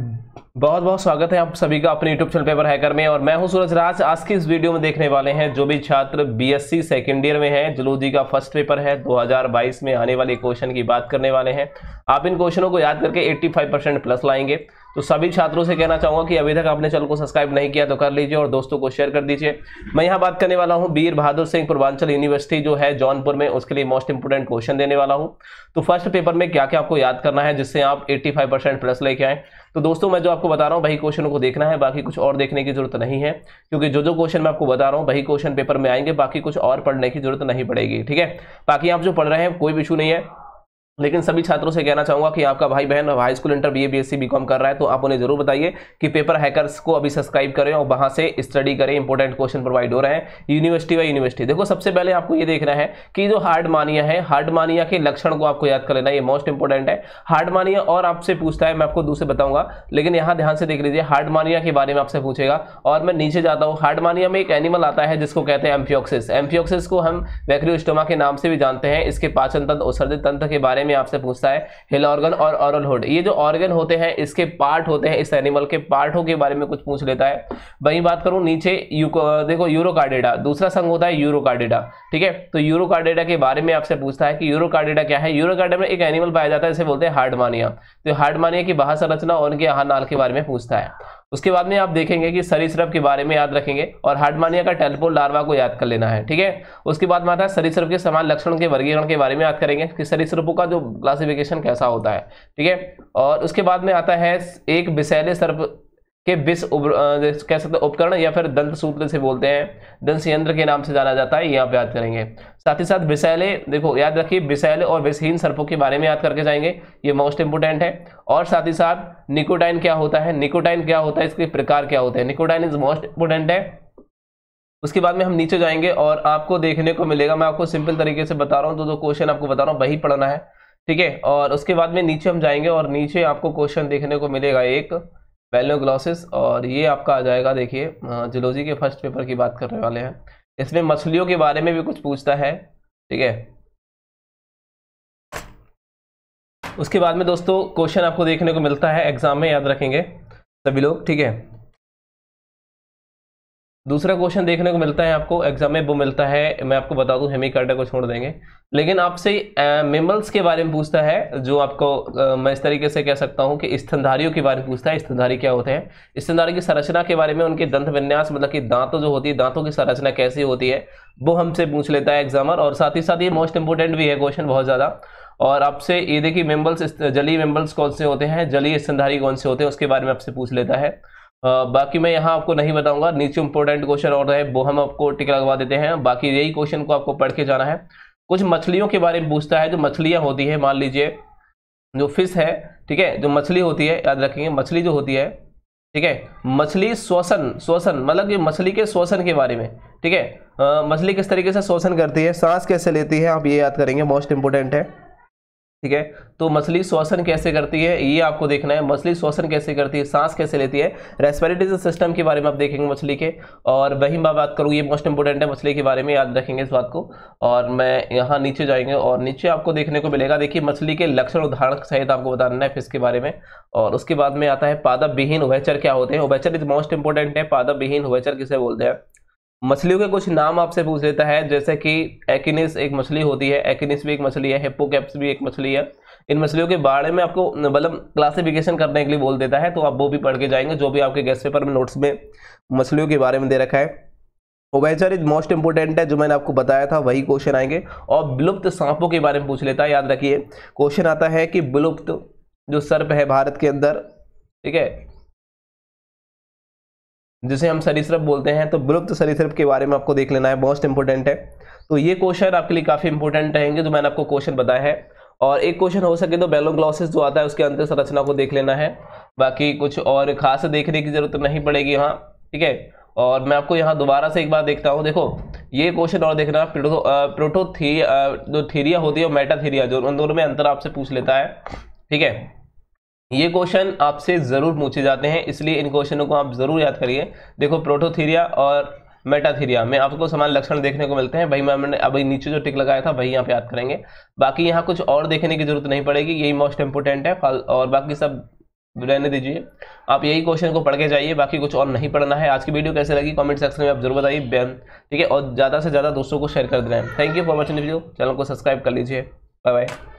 बहुत बहुत स्वागत है आप सभी का अपने YouTube चैनल पेपर हैकर में और मैं हूं सूरज राज आज की इस वीडियो में देखने वाले हैं जो भी छात्र B S C second year में हैं जूलॉजी का फर्स्ट पेपर है 2022 में आने वाले क्वेश्चन की बात करने वाले हैं आप इन क्वेश्चनों को याद करके 85 परसेंट प्लस लाएंगे तो सभी छात्रों से कहना चाहूंगा कि अभी तक आपने चैनल को सब्सक्राइब नहीं किया तो कर लीजिए और दोस्तों को शेयर कर दीजिए मैं यहाँ बात करने वाला हूँ बीर बहादुर सिंह पूर्वांचल यूनिवर्सिटी जो है जौनपुर में उसके लिए मोस्ट इंपोर्टेंट क्वेश्चन देने वाला हूँ तो फर्स्ट पेपर में क्या क्या आपको याद करना है जिससे आप एट्टी परसेंट प्लस लेके आए तो दोस्तों मैं जो आपको बता रहा हूँ वही क्वेश्चन को देखना है बाकी कुछ और देखने की जरूरत नहीं है क्योंकि जो जो क्वेश्चन मैं आपको बता रहा हूँ वही क्वेश्चन पेपर में आएंगे बाकी कुछ और पढ़ने की जरूरत नहीं पड़ेगी ठीक है बाकी आप जो पढ़ रहे हैं कोई इशू नहीं है लेकिन सभी छात्रों से कहना चाहूंगा कि आपका भाई बहन high school inter B A B S C B com कर रहा है तो आप उन्हें जरूर बताइए कि पेपर हैकर्स को अभी सब्सक्राइब करें और वहाँ से स्टडी करें इंपॉर्टेंट क्वेश्चन प्रोवाइड हो रहे हैं यूनिवर्सिटी बाई यूनिवर्सिटी देखो सबसे पहले आपको ये देखना है कि जो हार्ड मानिया है हार्ड मानिया के लक्षण को आपको याद कर लेना ये मोस्ट इंपॉर्टेंट है हार्ड मानिया और आपसे पूछता है मैं आपको दूसरे बताऊंगा लेकिन यहाँ ध्यान से देख लीजिए हार्ड मानिया के बारे में आपसे पूछेगा और मैं नीचे जाता हूँ हार्ड मानिया में एक एनिमल आता है जिसको कहते हैं एम्फियोक्सिस एम्फियोक्सिस को हम वैक्रियोस्टोमा के नाम से भी जानते हैं इसके पाचन तंत्र और सर्दित तंत्र के बारे में में आपसे पूछता है हिल ऑर्गन और ऑरल होड ये जो ऑर्गन होते हैं इसके पार्ट होते हैं इस एनिमल के पार्टों के बारे में कुछ पूछ लेता है वहीं बात करूं नीचे यू, देखो यूरोकार्डेडा दूसरा संघ होता है यूरोकार्डेडा ठीक है तो यूरोकार्डेडा के बारे में आपसे पूछता है कि यूरोकार्डेडा क्या है यूरोकार्डेडा में एक एनिमल पाया जाता है जिसे बोलते हैं हार्डमानिया तो हार्डमानिया की बाहर संरचना और उनके आहार नाल के बारे में पूछता है उसके बाद में आप देखेंगे कि सरीसृप के बारे में याद रखेंगे और हार्डमानिया का टेलपोल लार्वा को याद कर लेना है ठीक है उसके बाद में आता है सरीसृप के समान लक्षण के वर्गीकरण के बारे में याद करेंगे कि सरीसृपों का जो क्लासिफिकेशन कैसा होता है ठीक है और उसके बाद में आता है एक विषैले सर्प के विश कह सकते उपकरण या फिर दंत सूत्र से बोलते हैं दंत यंत्र के नाम से जाना जाता है ये आप याद करेंगे साथ ही साथ विषैले देखो याद रखिए विषैले और विषहीन सर्पों के बारे में याद करके जाएंगे ये मोस्ट इंपोर्टेंट है और साथ ही साथ निकोटाइन क्या होता है निकोटाइन क्या होता है इसके प्रकार क्या होते हैं निकोटाइन इज मोस्ट इंपोर्टेंट है उसके बाद में हम नीचे जाएंगे और आपको देखने को मिलेगा मैं आपको सिंपल तरीके से बता रहा हूँ तो दो क्वेश्चन आपको बता रहा हूँ वही पढ़ना है ठीक है और उसके बाद में नीचे हम जाएंगे और नीचे आपको क्वेश्चन देखने को मिलेगा एक ग्लॉसिस और ये आपका आ जाएगा देखिए जुलोजी के फर्स्ट पेपर की बात करने वाले हैं इसमें मछलियों के बारे में भी कुछ पूछता है ठीक है उसके बाद में दोस्तों क्वेश्चन आपको देखने को मिलता है एग्जाम में याद रखेंगे सभी लोग ठीक है दूसरा क्वेश्चन देखने को मिलता है आपको एग्जाम में वो मिलता है मैं आपको बता दूं हेमिकार्डा को छोड़ देंगे लेकिन आपसे मेमल्स के बारे में पूछता है जो आपको आ, मैं इस तरीके से कह सकता हूं कि स्तनधारियों के बारे में पूछता है स्तनधारी क्या होते हैं स्तनधारी की संरचना के बारे में उनके दंत विन्यास मतलब कि दांतों जो होती है दांतों की संरचना कैसी होती है वो हमसे पूछ लेता है एग्जामर और साथ ही साथ ये मोस्ट इंपोर्टेंट भी है क्वेश्चन बहुत ज़्यादा और आपसे ये देखिए मेम्बल्स जली मेम्बल्स कौन से होते हैं जली स्तनधारी कौन से होते हैं उसके बारे में आपसे पूछ लेता है बाकी मैं यहाँ आपको नहीं बताऊंगा नीचे इंपॉर्टेंट क्वेश्चन और है वो हम आपको टिक लगवा देते हैं बाकी यही क्वेश्चन को आपको पढ़ के जाना है कुछ मछलियों के बारे में पूछता है जो मछलियाँ होती है मान लीजिए जो फिश है ठीक है जो मछली होती है याद रखेंगे मछली जो होती है ठीक है मछली श्वसन श्वसन मतलब ये मछली के श्वसन के बारे में ठीक है मछली किस तरीके से श्वसन करती है सांस कैसे लेती है आप ये याद करेंगे मोस्ट इंपोर्टेंट है ठीक है तो मछली श्वसन कैसे करती है ये आपको देखना है मछली श्वसन कैसे करती है सांस कैसे लेती है रेस्पिरेटरी सिस्टम के बारे में आप देखेंगे मछली के और वही मैं बात करूँ ये मोस्ट इंपोर्टेंट है मछली के बारे में याद रखेंगे इस बात को और मैं यहाँ नीचे जाएंगे और नीचे आपको देखने को मिलेगा देखिए मछली के लक्षण उदाहरण सहित आपको बताना है फिश के बारे में और उसके बाद में आता है पादप विहीन उभयचर क्या होते हैं उभयचर इज मोस्ट इंपोर्टेंट है पादप विहीन उभयचर किसे बोलते हैं मछलियों के कुछ नाम आपसे पूछ लेता है जैसे कि एकिनिस एक मछली होती है एकिनिस भी एक मछली है हिप्पोकैप्स भी एक मछली है इन मछलियों के बारे में आपको मतलब क्लासिफिकेशन करने के लिए बोल देता है तो आप वो भी पढ़ के जाएंगे जो भी आपके गेस्ट पेपर में नोट्स में मछलियों के बारे में दे रखा है ओवेचर इज मोस्ट इंपोर्टेंट है जो मैंने आपको बताया था वही क्वेश्चन आएंगे और विलुप्त सांपों के बारे में पूछ लेता है याद रखिए क्वेश्चन आता है कि विलुप्त जो सर्प है भारत के अंदर ठीक है जिसे हम सरीसृप बोलते हैं तो विलुप्त सरीसृप के बारे में आपको देख लेना है मोस्ट इंपॉर्टेंट है तो ये क्वेश्चन आपके लिए काफ़ी इंपॉर्टेंट रहेंगे जो मैंने आपको क्वेश्चन बताया है और एक क्वेश्चन हो सके तो बेलोग्लॉसिस जो आता है उसके अंतर संरचना को देख लेना है बाकी कुछ और खास देखने की जरूरत नहीं पड़ेगी यहाँ ठीक है और मैं आपको यहाँ दोबारा से एक बार देखता हूँ देखो ये क्वेश्चन और देखना प्रोटो प्रोटोथी जो थीरिया होती है मेटा मेटाथीरिया जो उन दोनों में अंतर आपसे पूछ लेता है ठीक है ये क्वेश्चन आपसे ज़रूर पूछे जाते हैं इसलिए इन क्वेश्चनों को आप ज़रूर याद करिए देखो प्रोटोथीरिया और मेटाथीरिया में आपको समान लक्षण देखने को मिलते हैं भाई मैंने अभी नीचे जो टिक लगाया था वही यहाँ पे याद करेंगे बाकी यहाँ कुछ और देखने की जरूरत नहीं पड़ेगी यही मोस्ट इंपोर्टेंट है और बाकी सब रहने दीजिए आप यही क्वेश्चन को पढ़ के जाइए बाकी कुछ और नहीं पढ़ना है आज की वीडियो कैसे लगी कमेंट सेक्शन में आप जरूर बताइए बैन ठीक है और ज़्यादा से ज़्यादा दोस्तों को शेयर कर देना है thank you for watching video channel को सब्सक्राइब कर लीजिए बाय बाय